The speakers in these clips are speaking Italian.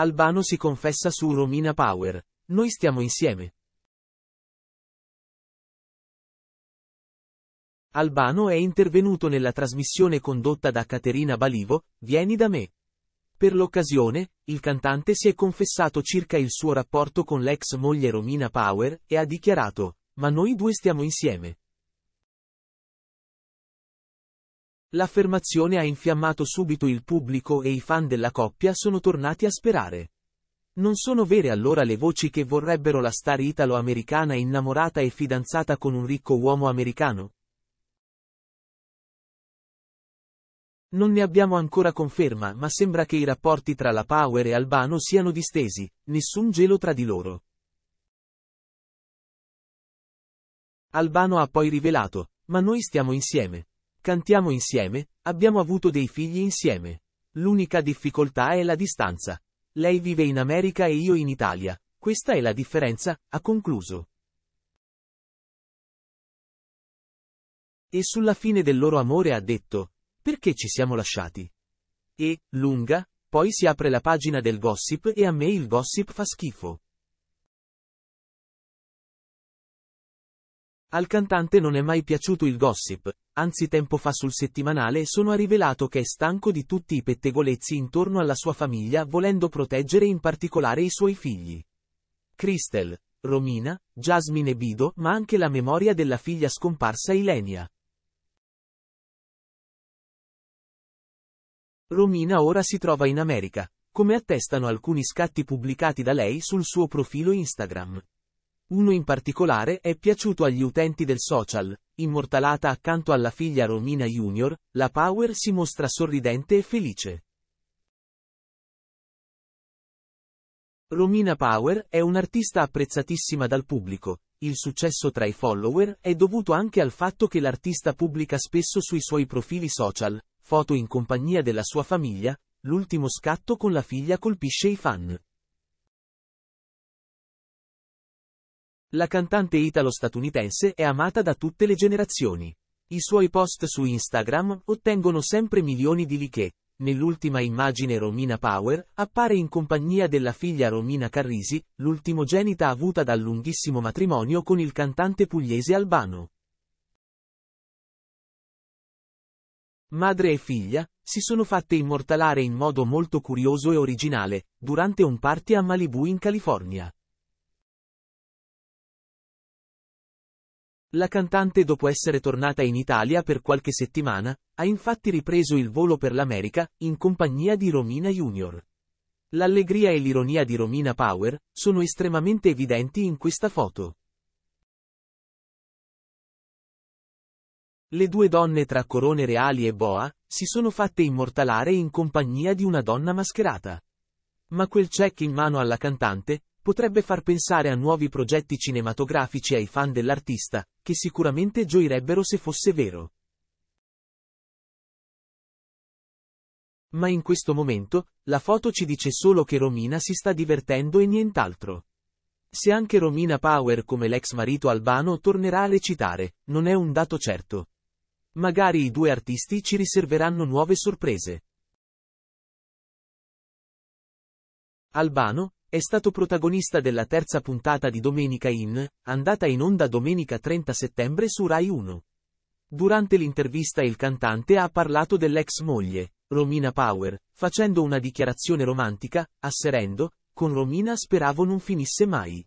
Albano si confessa su Romina Power. Noi stiamo insieme. Albano è intervenuto nella trasmissione condotta da Caterina Balivo, Vieni da me. Per l'occasione, il cantante si è confessato circa il suo rapporto con l'ex moglie Romina Power e ha dichiarato, ma noi due stiamo insieme. L'affermazione ha infiammato subito il pubblico e i fan della coppia sono tornati a sperare. Non sono vere allora le voci che vorrebbero la star italo-americana innamorata e fidanzata con un ricco uomo americano? Non ne abbiamo ancora conferma, ma sembra che i rapporti tra la Power e Albano siano distesi, nessun gelo tra di loro. Albano ha poi rivelato, ma noi stiamo insieme. Cantiamo insieme, abbiamo avuto dei figli insieme. L'unica difficoltà è la distanza. Lei vive in America e io in Italia. Questa è la differenza, ha concluso. E sulla fine del loro amore ha detto, perché ci siamo lasciati? E, lunga, poi si apre la pagina del gossip e a me il gossip fa schifo. Al cantante non è mai piaciuto il gossip, anzi tempo fa sul settimanale sono ha rivelato che è stanco di tutti i pettegolezzi intorno alla sua famiglia volendo proteggere in particolare i suoi figli. Crystal, Romina, Jasmine e Bido, ma anche la memoria della figlia scomparsa Ilenia. Romina ora si trova in America, come attestano alcuni scatti pubblicati da lei sul suo profilo Instagram. Uno in particolare è piaciuto agli utenti del social, immortalata accanto alla figlia Romina Junior, la Power si mostra sorridente e felice. Romina Power è un'artista apprezzatissima dal pubblico. Il successo tra i follower è dovuto anche al fatto che l'artista pubblica spesso sui suoi profili social, foto in compagnia della sua famiglia, l'ultimo scatto con la figlia colpisce i fan. La cantante italo-statunitense è amata da tutte le generazioni. I suoi post su Instagram ottengono sempre milioni di like. Nell'ultima immagine Romina Power appare in compagnia della figlia Romina Carrisi, l'ultimogenita avuta dal lunghissimo matrimonio con il cantante pugliese Albano. Madre e figlia si sono fatte immortalare in modo molto curioso e originale durante un party a Malibu in California. La cantante dopo essere tornata in Italia per qualche settimana, ha infatti ripreso il volo per l'America, in compagnia di Romina Junior. L'allegria e l'ironia di Romina Power sono estremamente evidenti in questa foto. Le due donne tra corone reali e boa si sono fatte immortalare in compagnia di una donna mascherata. Ma quel check in mano alla cantante potrebbe far pensare a nuovi progetti cinematografici ai fan dell'artista, che sicuramente gioirebbero se fosse vero. Ma in questo momento, la foto ci dice solo che Romina si sta divertendo e nient'altro. Se anche Romina Power come l'ex marito albano tornerà a recitare, non è un dato certo. Magari i due artisti ci riserveranno nuove sorprese. Albano, è stato protagonista della terza puntata di Domenica in, andata in onda domenica 30 settembre su Rai 1. Durante l'intervista il cantante ha parlato dell'ex moglie, Romina Power, facendo una dichiarazione romantica, asserendo, con Romina speravo non finisse mai.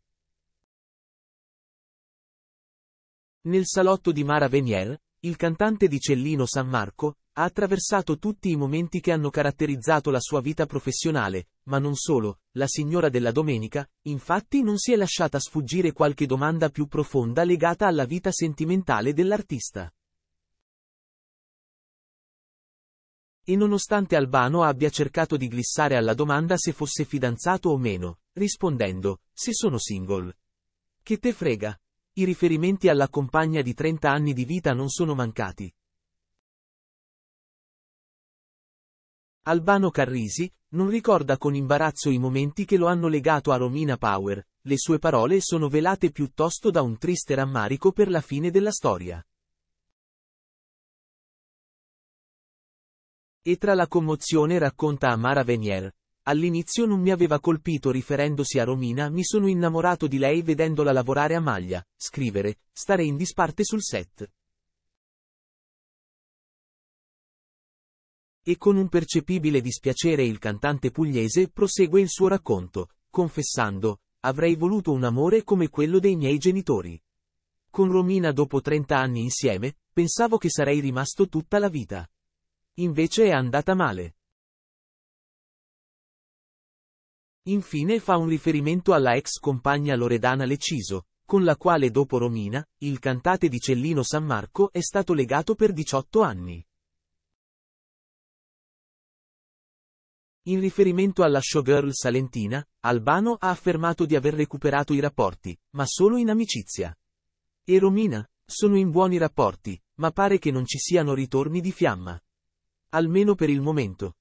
Nel salotto di Mara Venier, il cantante di Cellino San Marco, ha attraversato tutti i momenti che hanno caratterizzato la sua vita professionale, ma non solo, la signora della domenica, infatti non si è lasciata sfuggire qualche domanda più profonda legata alla vita sentimentale dell'artista. E nonostante Albano abbia cercato di glissare alla domanda se fosse fidanzato o meno, rispondendo, se sono single. Che te frega? I riferimenti alla compagna di 30 anni di vita non sono mancati. Albano Carrisi, non ricorda con imbarazzo i momenti che lo hanno legato a Romina Power, le sue parole sono velate piuttosto da un triste rammarico per la fine della storia. E tra la commozione racconta Amara Venier. All'inizio non mi aveva colpito riferendosi a Romina, mi sono innamorato di lei vedendola lavorare a maglia, scrivere, stare in disparte sul set. E con un percepibile dispiacere il cantante pugliese prosegue il suo racconto, confessando, avrei voluto un amore come quello dei miei genitori. Con Romina dopo 30 anni insieme, pensavo che sarei rimasto tutta la vita. Invece è andata male. Infine fa un riferimento alla ex compagna Loredana Leciso, con la quale dopo Romina, il cantate di Cellino San Marco è stato legato per 18 anni. In riferimento alla showgirl salentina, Albano ha affermato di aver recuperato i rapporti, ma solo in amicizia. E Romina? Sono in buoni rapporti, ma pare che non ci siano ritorni di fiamma. Almeno per il momento.